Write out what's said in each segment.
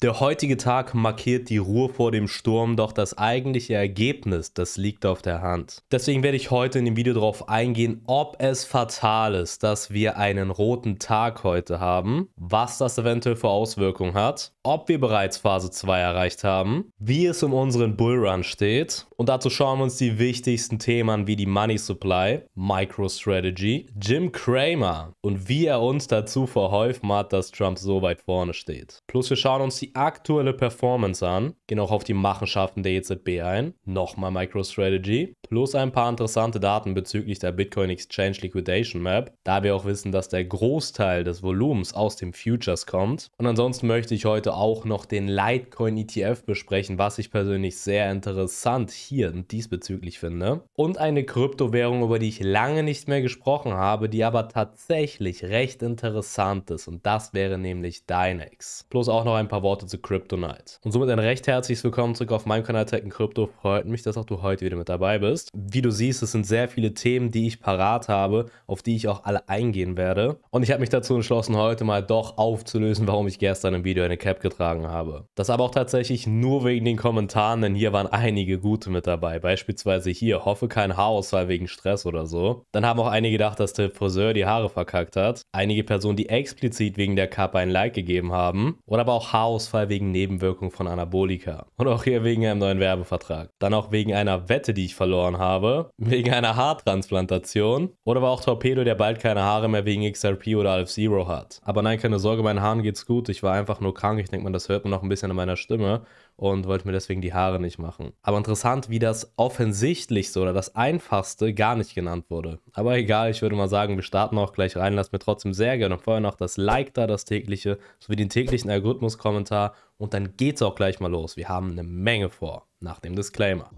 Der heutige Tag markiert die Ruhe vor dem Sturm, doch das eigentliche Ergebnis, das liegt auf der Hand. Deswegen werde ich heute in dem Video darauf eingehen, ob es fatal ist, dass wir einen roten Tag heute haben, was das eventuell für Auswirkungen hat, ob wir bereits Phase 2 erreicht haben, wie es um unseren Bullrun steht und dazu schauen wir uns die wichtigsten Themen an, wie die Money Supply, MicroStrategy, Jim Cramer und wie er uns dazu verholfen hat, dass Trump so weit vorne steht. Plus wir schauen uns die die aktuelle Performance an, gehen auch auf die Machenschaften der EZB ein. Nochmal MicroStrategy plus ein paar interessante Daten bezüglich der Bitcoin Exchange Liquidation Map, da wir auch wissen, dass der Großteil des Volumens aus dem Futures kommt. Und ansonsten möchte ich heute auch noch den Litecoin ETF besprechen, was ich persönlich sehr interessant hier diesbezüglich finde. Und eine Kryptowährung, über die ich lange nicht mehr gesprochen habe, die aber tatsächlich recht interessant ist. Und das wäre nämlich Dynex. Plus auch noch ein paar Worte zu Kryptonite. Und somit ein recht herzliches Willkommen zurück auf meinem Kanal Tech Crypto. Freut mich, dass auch du heute wieder mit dabei bist möchtest. Wie du siehst, es sind sehr viele Themen, die ich parat habe, auf die ich auch alle eingehen werde. Und ich habe mich dazu entschlossen, heute mal doch aufzulösen, warum ich gestern im Video eine Cap getragen habe. Das aber auch tatsächlich nur wegen den Kommentaren, denn hier waren einige gute mit dabei. Beispielsweise hier, hoffe kein Haarausfall wegen Stress oder so. Dann haben auch einige gedacht, dass der Friseur die Haare verkackt hat. Einige Personen, die explizit wegen der Cap ein Like gegeben haben. Oder aber auch Haarausfall wegen Nebenwirkungen von Anabolika. Und auch hier wegen einem neuen Werbevertrag. Dann auch wegen einer Wette, die ich verloren verloren habe, wegen einer Haartransplantation. Oder war auch Torpedo, der bald keine Haare mehr wegen XRP oder Alf Zero hat. Aber nein, keine Sorge, meinen Haaren geht's gut. Ich war einfach nur krank. Ich denke mal, das hört man noch ein bisschen an meiner Stimme und wollte mir deswegen die Haare nicht machen. Aber interessant, wie das offensichtlichste oder das einfachste gar nicht genannt wurde. Aber egal, ich würde mal sagen, wir starten auch gleich rein. Lasst mir trotzdem sehr gerne vorher noch das Like da, das tägliche, sowie den täglichen Algorithmus-Kommentar. Und dann geht's auch gleich mal los. Wir haben eine Menge vor, nach dem Disclaimer.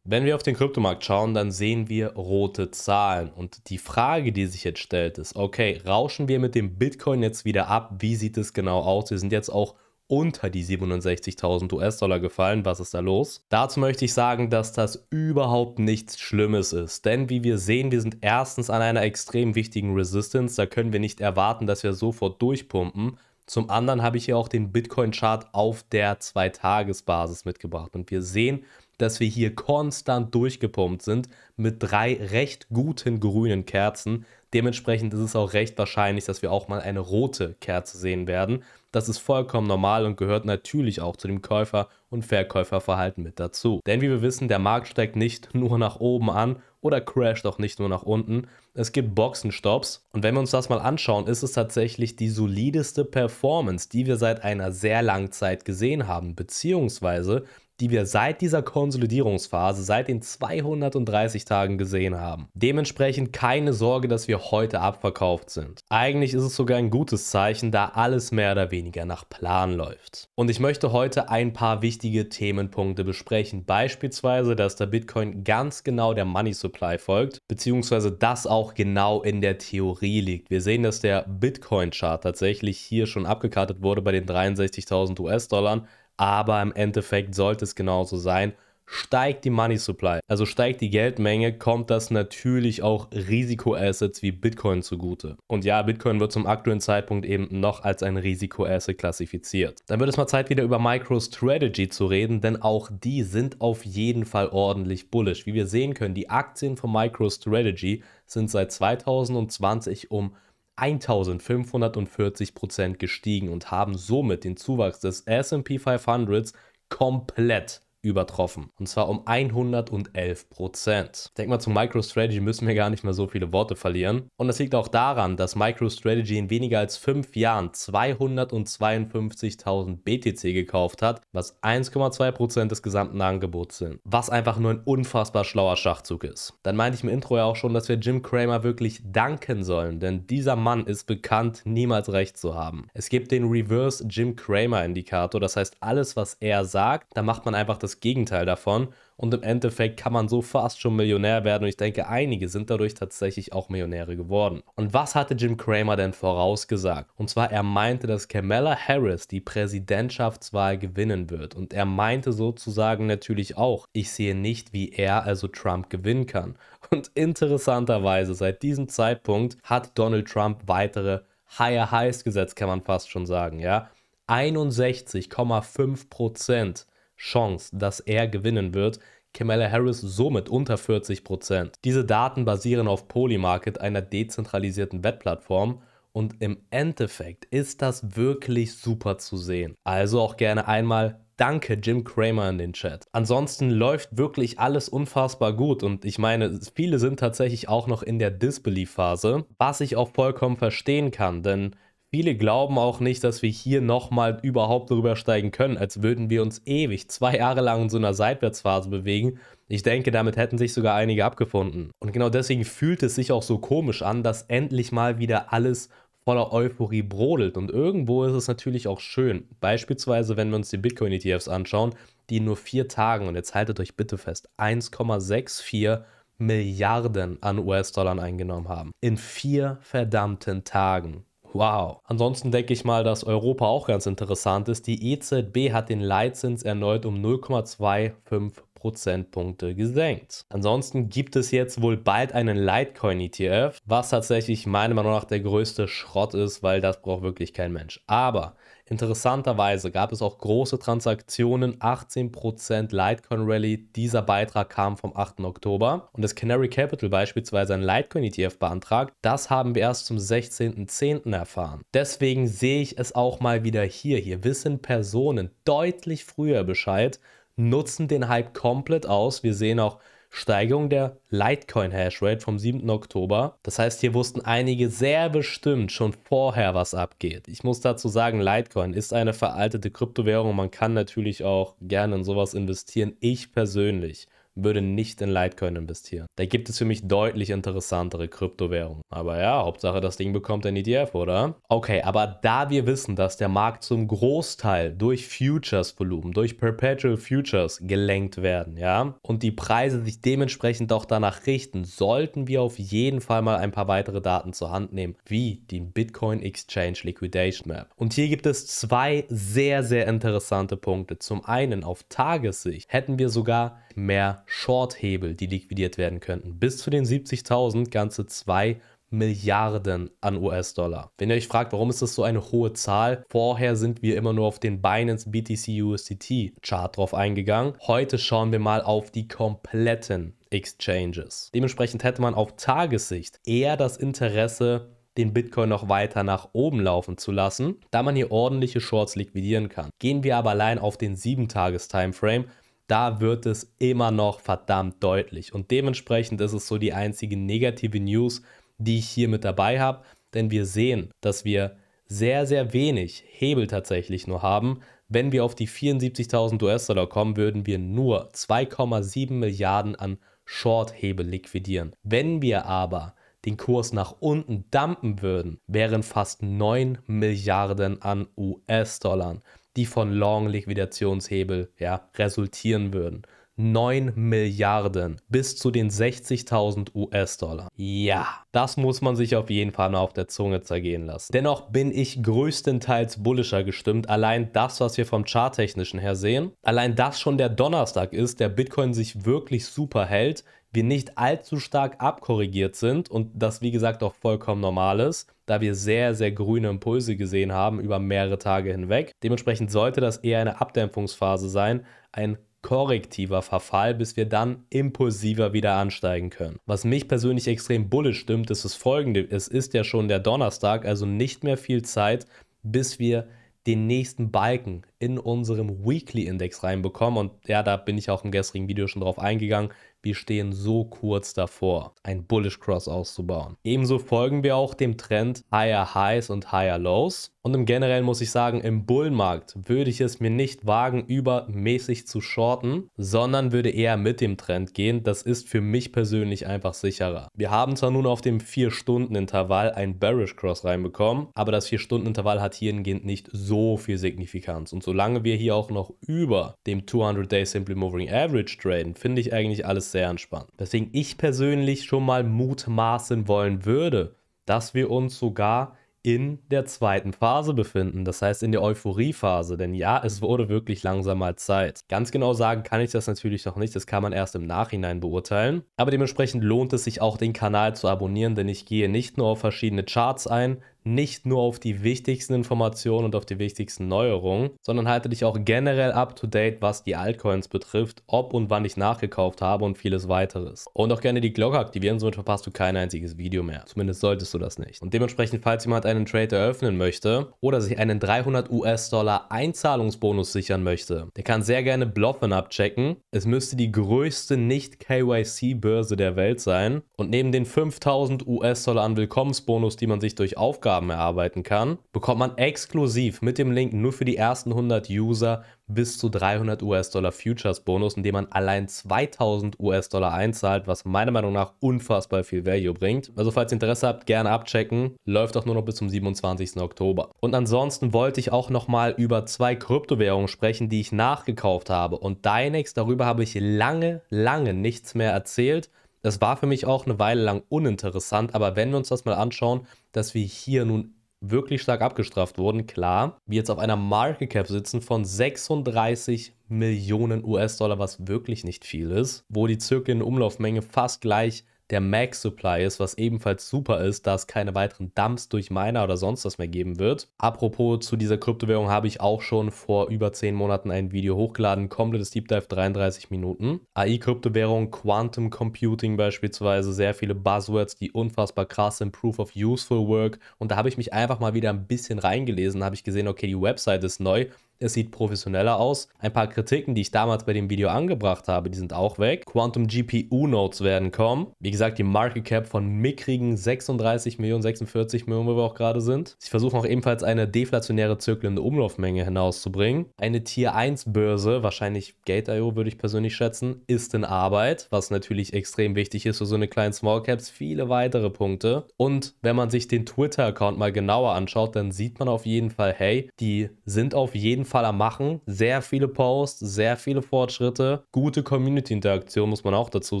Wenn wir auf den Kryptomarkt schauen, dann sehen wir rote Zahlen. Und die Frage, die sich jetzt stellt, ist, okay, rauschen wir mit dem Bitcoin jetzt wieder ab? Wie sieht es genau aus? Wir sind jetzt auch unter die 67.000 US-Dollar gefallen. Was ist da los? Dazu möchte ich sagen, dass das überhaupt nichts Schlimmes ist. Denn wie wir sehen, wir sind erstens an einer extrem wichtigen Resistance. Da können wir nicht erwarten, dass wir sofort durchpumpen. Zum anderen habe ich hier auch den Bitcoin-Chart auf der Zweitagesbasis mitgebracht. Und wir sehen, dass wir hier konstant durchgepumpt sind mit drei recht guten grünen Kerzen. Dementsprechend ist es auch recht wahrscheinlich, dass wir auch mal eine rote Kerze sehen werden. Das ist vollkommen normal und gehört natürlich auch zu dem Käufer- und Verkäuferverhalten mit dazu. Denn wie wir wissen, der Markt steigt nicht nur nach oben an oder crasht auch nicht nur nach unten. Es gibt Boxenstops und wenn wir uns das mal anschauen, ist es tatsächlich die solideste Performance, die wir seit einer sehr langen Zeit gesehen haben, beziehungsweise die wir seit dieser Konsolidierungsphase, seit den 230 Tagen gesehen haben. Dementsprechend keine Sorge, dass wir heute abverkauft sind. Eigentlich ist es sogar ein gutes Zeichen, da alles mehr oder weniger nach Plan läuft. Und ich möchte heute ein paar wichtige Themenpunkte besprechen. Beispielsweise, dass der Bitcoin ganz genau der Money Supply folgt, beziehungsweise das auch genau in der Theorie liegt. Wir sehen, dass der Bitcoin-Chart tatsächlich hier schon abgekartet wurde bei den 63.000 US-Dollar aber im Endeffekt sollte es genauso sein. Steigt die Money Supply, also steigt die Geldmenge, kommt das natürlich auch Risikoassets wie Bitcoin zugute. Und ja, Bitcoin wird zum aktuellen Zeitpunkt eben noch als ein Risikoasset klassifiziert. Dann wird es mal Zeit, wieder über MicroStrategy zu reden, denn auch die sind auf jeden Fall ordentlich bullish. Wie wir sehen können, die Aktien von MicroStrategy sind seit 2020 um 1540 Prozent gestiegen und haben somit den Zuwachs des SP 500 komplett übertroffen. Und zwar um 111 Prozent. Ich denke mal, zu MicroStrategy müssen wir gar nicht mehr so viele Worte verlieren. Und das liegt auch daran, dass MicroStrategy in weniger als fünf Jahren 252.000 BTC gekauft hat, was 1,2 Prozent des gesamten Angebots sind. Was einfach nur ein unfassbar schlauer Schachzug ist. Dann meinte ich im Intro ja auch schon, dass wir Jim Cramer wirklich danken sollen, denn dieser Mann ist bekannt, niemals recht zu haben. Es gibt den Reverse Jim Cramer Indikator, das heißt, alles, was er sagt, da macht man einfach das Gegenteil davon. Und im Endeffekt kann man so fast schon Millionär werden. Und ich denke, einige sind dadurch tatsächlich auch Millionäre geworden. Und was hatte Jim Cramer denn vorausgesagt? Und zwar, er meinte, dass Kamala Harris die Präsidentschaftswahl gewinnen wird. Und er meinte sozusagen natürlich auch, ich sehe nicht, wie er, also Trump, gewinnen kann. Und interessanterweise, seit diesem Zeitpunkt hat Donald Trump weitere Higher Highs gesetzt, kann man fast schon sagen, ja. 61,5 Prozent Chance, dass er gewinnen wird, Kamala Harris somit unter 40%. Diese Daten basieren auf Polymarket, einer dezentralisierten Wettplattform, und im Endeffekt ist das wirklich super zu sehen. Also auch gerne einmal Danke Jim Cramer in den Chat. Ansonsten läuft wirklich alles unfassbar gut und ich meine, viele sind tatsächlich auch noch in der Disbelief-Phase, was ich auch vollkommen verstehen kann, denn Viele glauben auch nicht, dass wir hier nochmal überhaupt drüber steigen können, als würden wir uns ewig zwei Jahre lang in so einer Seitwärtsphase bewegen. Ich denke, damit hätten sich sogar einige abgefunden. Und genau deswegen fühlt es sich auch so komisch an, dass endlich mal wieder alles voller Euphorie brodelt. Und irgendwo ist es natürlich auch schön. Beispielsweise, wenn wir uns die Bitcoin-ETFs anschauen, die in nur vier Tagen, und jetzt haltet euch bitte fest, 1,64 Milliarden an US-Dollar eingenommen haben. In vier verdammten Tagen. Wow. Ansonsten denke ich mal, dass Europa auch ganz interessant ist. Die EZB hat den Leitzins erneut um 0,25 Prozentpunkte gesenkt. Ansonsten gibt es jetzt wohl bald einen Litecoin-ETF, was tatsächlich meiner Meinung nach der größte Schrott ist, weil das braucht wirklich kein Mensch. Aber Interessanterweise gab es auch große Transaktionen, 18% Litecoin Rally. Dieser Beitrag kam vom 8. Oktober und das Canary Capital beispielsweise ein Litecoin ETF beantragt. Das haben wir erst zum 16.10. erfahren. Deswegen sehe ich es auch mal wieder hier. Hier wissen Personen deutlich früher Bescheid nutzen den Hype komplett aus. Wir sehen auch Steigerung der Litecoin-Hashrate vom 7. Oktober. Das heißt, hier wussten einige sehr bestimmt schon vorher, was abgeht. Ich muss dazu sagen, Litecoin ist eine veraltete Kryptowährung. Man kann natürlich auch gerne in sowas investieren. Ich persönlich würde nicht in Litecoin investieren. Da gibt es für mich deutlich interessantere Kryptowährungen. Aber ja, Hauptsache das Ding bekommt ein ETF, oder? Okay, aber da wir wissen, dass der Markt zum Großteil durch Futures-Volumen, durch Perpetual Futures gelenkt werden, ja, und die Preise sich dementsprechend auch danach richten, sollten wir auf jeden Fall mal ein paar weitere Daten zur Hand nehmen, wie die Bitcoin Exchange Liquidation Map. Und hier gibt es zwei sehr, sehr interessante Punkte. Zum einen auf Tagessicht hätten wir sogar mehr Shorthebel, die liquidiert werden könnten. Bis zu den 70.000 ganze 2 Milliarden an US-Dollar. Wenn ihr euch fragt, warum ist das so eine hohe Zahl, vorher sind wir immer nur auf den Binance BTC USDT Chart drauf eingegangen. Heute schauen wir mal auf die kompletten Exchanges. Dementsprechend hätte man auf Tagessicht eher das Interesse, den Bitcoin noch weiter nach oben laufen zu lassen, da man hier ordentliche Shorts liquidieren kann. Gehen wir aber allein auf den 7-Tages-Timeframe, da wird es immer noch verdammt deutlich. Und dementsprechend ist es so die einzige negative News, die ich hier mit dabei habe, denn wir sehen, dass wir sehr, sehr wenig Hebel tatsächlich nur haben. Wenn wir auf die 74.000 US-Dollar kommen, würden wir nur 2,7 Milliarden an Short-Hebel liquidieren. Wenn wir aber den Kurs nach unten dumpen würden, wären fast 9 Milliarden an US-Dollar die von Long-Liquidationshebel ja, resultieren würden. 9 Milliarden bis zu den 60.000 US-Dollar. Ja, das muss man sich auf jeden Fall mal auf der Zunge zergehen lassen. Dennoch bin ich größtenteils bullischer gestimmt. Allein das, was wir vom Charttechnischen her sehen, allein das schon der Donnerstag ist, der Bitcoin sich wirklich super hält, wir nicht allzu stark abkorrigiert sind und das, wie gesagt, auch vollkommen normal ist, da wir sehr, sehr grüne Impulse gesehen haben über mehrere Tage hinweg. Dementsprechend sollte das eher eine Abdämpfungsphase sein, ein korrektiver Verfall, bis wir dann impulsiver wieder ansteigen können. Was mich persönlich extrem bullisch stimmt, ist das folgende. Es ist ja schon der Donnerstag, also nicht mehr viel Zeit, bis wir den nächsten Balken in unserem Weekly Index reinbekommen. Und ja, da bin ich auch im gestrigen Video schon drauf eingegangen. Wir stehen so kurz davor, ein Bullish Cross auszubauen. Ebenso folgen wir auch dem Trend Higher Highs und Higher Lows. Und im Generellen muss ich sagen, im Bullenmarkt würde ich es mir nicht wagen, übermäßig zu shorten, sondern würde eher mit dem Trend gehen. Das ist für mich persönlich einfach sicherer. Wir haben zwar nun auf dem 4-Stunden-Intervall ein Bearish Cross reinbekommen, aber das 4-Stunden-Intervall hat hierhingehend nicht so viel Signifikanz. Und solange wir hier auch noch über dem 200-Day Simply Moving Average traden, finde ich eigentlich alles sehr entspannt. Deswegen ich persönlich schon mal mutmaßen wollen würde, dass wir uns sogar in der zweiten Phase befinden, das heißt in der Euphoriephase, denn ja, es wurde wirklich langsam mal Zeit. Ganz genau sagen kann ich das natürlich noch nicht, das kann man erst im Nachhinein beurteilen, aber dementsprechend lohnt es sich auch den Kanal zu abonnieren, denn ich gehe nicht nur auf verschiedene Charts ein, nicht nur auf die wichtigsten Informationen und auf die wichtigsten Neuerungen, sondern halte dich auch generell up to date, was die Altcoins betrifft, ob und wann ich nachgekauft habe und vieles weiteres. Und auch gerne die Glocke aktivieren, somit verpasst du kein einziges Video mehr. Zumindest solltest du das nicht. Und dementsprechend, falls jemand einen Trade eröffnen möchte oder sich einen 300 US-Dollar Einzahlungsbonus sichern möchte, der kann sehr gerne Bluffen abchecken. Es müsste die größte nicht-KYC-Börse der Welt sein. Und neben den 5000 US-Dollar an Willkommensbonus, die man sich durch Aufgaben Guthaben erarbeiten kann, bekommt man exklusiv mit dem Link nur für die ersten 100 User bis zu 300 US-Dollar Futures-Bonus, indem man allein 2000 US-Dollar einzahlt, was meiner Meinung nach unfassbar viel Value bringt. Also falls ihr Interesse habt, gerne abchecken. Läuft auch nur noch bis zum 27. Oktober. Und ansonsten wollte ich auch nochmal über zwei Kryptowährungen sprechen, die ich nachgekauft habe. Und Dynex, darüber habe ich lange, lange nichts mehr erzählt. Das war für mich auch eine Weile lang uninteressant, aber wenn wir uns das mal anschauen, dass wir hier nun wirklich stark abgestraft wurden, klar, wir jetzt auf einer Market Cap sitzen von 36 Millionen US-Dollar, was wirklich nicht viel ist, wo die Zirkel in Umlaufmenge fast gleich der Max Supply ist, was ebenfalls super ist, da es keine weiteren Dumps durch Miner oder sonst was mehr geben wird. Apropos zu dieser Kryptowährung habe ich auch schon vor über 10 Monaten ein Video hochgeladen, komplettes Deep Dive 33 Minuten. AI-Kryptowährung, Quantum Computing beispielsweise, sehr viele Buzzwords, die unfassbar krass sind, Proof of Useful Work und da habe ich mich einfach mal wieder ein bisschen reingelesen, habe ich gesehen, okay, die Website ist neu es sieht professioneller aus. Ein paar Kritiken, die ich damals bei dem Video angebracht habe, die sind auch weg. Quantum GPU Notes werden kommen. Wie gesagt, die Market Cap von mickrigen 36 Millionen, 46 Millionen, wo wir auch gerade sind. Sie versuchen auch ebenfalls eine deflationäre zirkelnde Umlaufmenge hinauszubringen. Eine Tier 1 Börse, wahrscheinlich Gate.io würde ich persönlich schätzen, ist in Arbeit, was natürlich extrem wichtig ist für so eine kleine Small Caps. Viele weitere Punkte. Und wenn man sich den Twitter Account mal genauer anschaut, dann sieht man auf jeden Fall, hey, die sind auf jeden Fall am Machen. Sehr viele Posts, sehr viele Fortschritte, gute Community-Interaktion, muss man auch dazu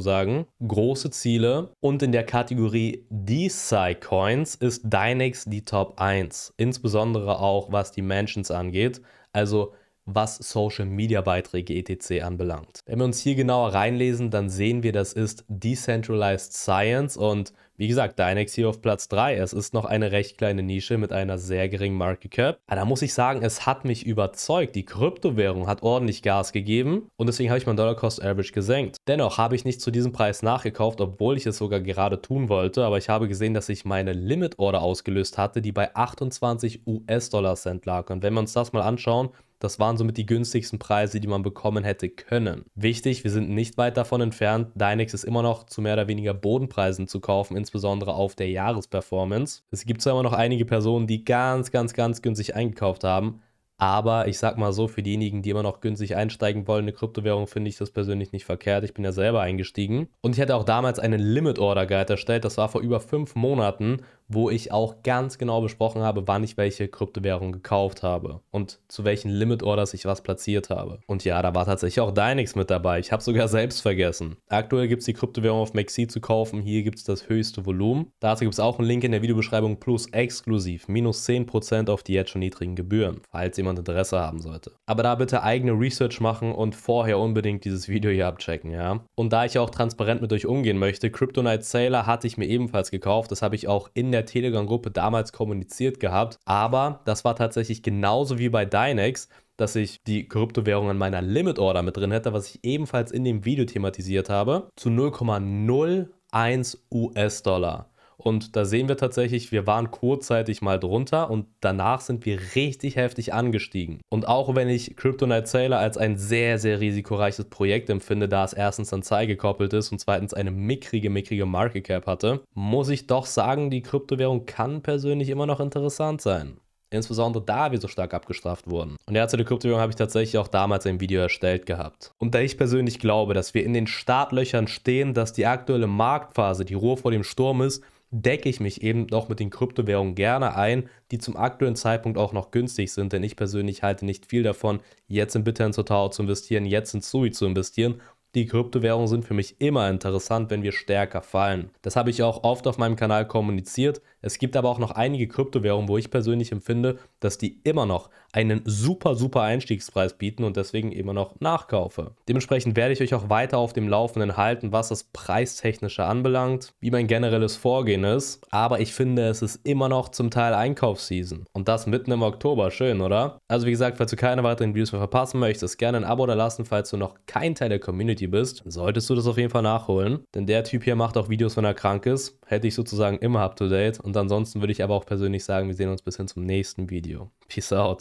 sagen, große Ziele. Und in der Kategorie DeSci-Coins ist Dynex die Top 1, insbesondere auch was die Mansions angeht. Also was Social-Media-Beiträge etc. anbelangt. Wenn wir uns hier genauer reinlesen, dann sehen wir, das ist Decentralized Science und wie gesagt, Dynex hier auf Platz 3. Es ist noch eine recht kleine Nische mit einer sehr geringen Market Cap. Aber da muss ich sagen, es hat mich überzeugt. Die Kryptowährung hat ordentlich Gas gegeben und deswegen habe ich mein Dollar Cost Average gesenkt. Dennoch habe ich nicht zu diesem Preis nachgekauft, obwohl ich es sogar gerade tun wollte. Aber ich habe gesehen, dass ich meine Limit Order ausgelöst hatte, die bei 28 US-Dollar Cent lag. Und wenn wir uns das mal anschauen, das waren somit die günstigsten Preise, die man bekommen hätte können. Wichtig, wir sind nicht weit davon entfernt, Dynex ist immer noch zu mehr oder weniger Bodenpreisen zu kaufen, insbesondere auf der Jahresperformance. Es gibt zwar immer noch einige Personen, die ganz, ganz, ganz günstig eingekauft haben, aber ich sag mal so, für diejenigen, die immer noch günstig einsteigen wollen, eine Kryptowährung finde ich das persönlich nicht verkehrt. Ich bin ja selber eingestiegen. Und ich hatte auch damals einen Limit Order Guide erstellt. Das war vor über fünf Monaten wo ich auch ganz genau besprochen habe, wann ich welche Kryptowährung gekauft habe und zu welchen Limit Orders ich was platziert habe. Und ja, da war tatsächlich auch Dynex mit dabei. Ich habe sogar selbst vergessen. Aktuell gibt es die Kryptowährung auf Maxi zu kaufen. Hier gibt es das höchste Volumen. Dazu gibt es auch einen Link in der Videobeschreibung plus exklusiv minus 10% auf die jetzt schon niedrigen Gebühren, falls jemand Interesse haben sollte. Aber da bitte eigene Research machen und vorher unbedingt dieses Video hier abchecken, ja? Und da ich auch transparent mit euch umgehen möchte, Kryptonite Sailor hatte ich mir ebenfalls gekauft. Das habe ich auch in der der Telegram-Gruppe damals kommuniziert gehabt. Aber das war tatsächlich genauso wie bei Dynex, dass ich die Kryptowährung in meiner Limit Order mit drin hätte, was ich ebenfalls in dem Video thematisiert habe, zu 0,01 US-Dollar. Und da sehen wir tatsächlich, wir waren kurzzeitig mal drunter und danach sind wir richtig heftig angestiegen. Und auch wenn ich Crypto Night Sailor als ein sehr, sehr risikoreiches Projekt empfinde, da es erstens an Zeit gekoppelt ist und zweitens eine mickrige, mickrige Market Cap hatte, muss ich doch sagen, die Kryptowährung kann persönlich immer noch interessant sein. Insbesondere da wir so stark abgestraft wurden. Und ja, zu der Kryptowährung habe ich tatsächlich auch damals ein Video erstellt gehabt. Und da ich persönlich glaube, dass wir in den Startlöchern stehen, dass die aktuelle Marktphase die Ruhe vor dem Sturm ist, decke ich mich eben noch mit den Kryptowährungen gerne ein, die zum aktuellen Zeitpunkt auch noch günstig sind, denn ich persönlich halte nicht viel davon, jetzt in Bitcoin Total zu investieren, jetzt in Sui zu investieren. Die Kryptowährungen sind für mich immer interessant, wenn wir stärker fallen. Das habe ich auch oft auf meinem Kanal kommuniziert. Es gibt aber auch noch einige Kryptowährungen, wo ich persönlich empfinde, dass die immer noch einen super, super Einstiegspreis bieten und deswegen immer noch nachkaufe. Dementsprechend werde ich euch auch weiter auf dem Laufenden halten, was das Preistechnische anbelangt, wie mein generelles Vorgehen ist. Aber ich finde, es ist immer noch zum Teil Einkaufsseason. Und das mitten im Oktober. Schön, oder? Also wie gesagt, falls du keine weiteren Videos mehr verpassen möchtest, gerne ein Abo da lassen. Falls du noch kein Teil der Community bist, solltest du das auf jeden Fall nachholen. Denn der Typ hier macht auch Videos, wenn er krank ist. Hätte ich sozusagen immer up to date. Und ansonsten würde ich aber auch persönlich sagen, wir sehen uns bis hin zum nächsten Video. Peace out.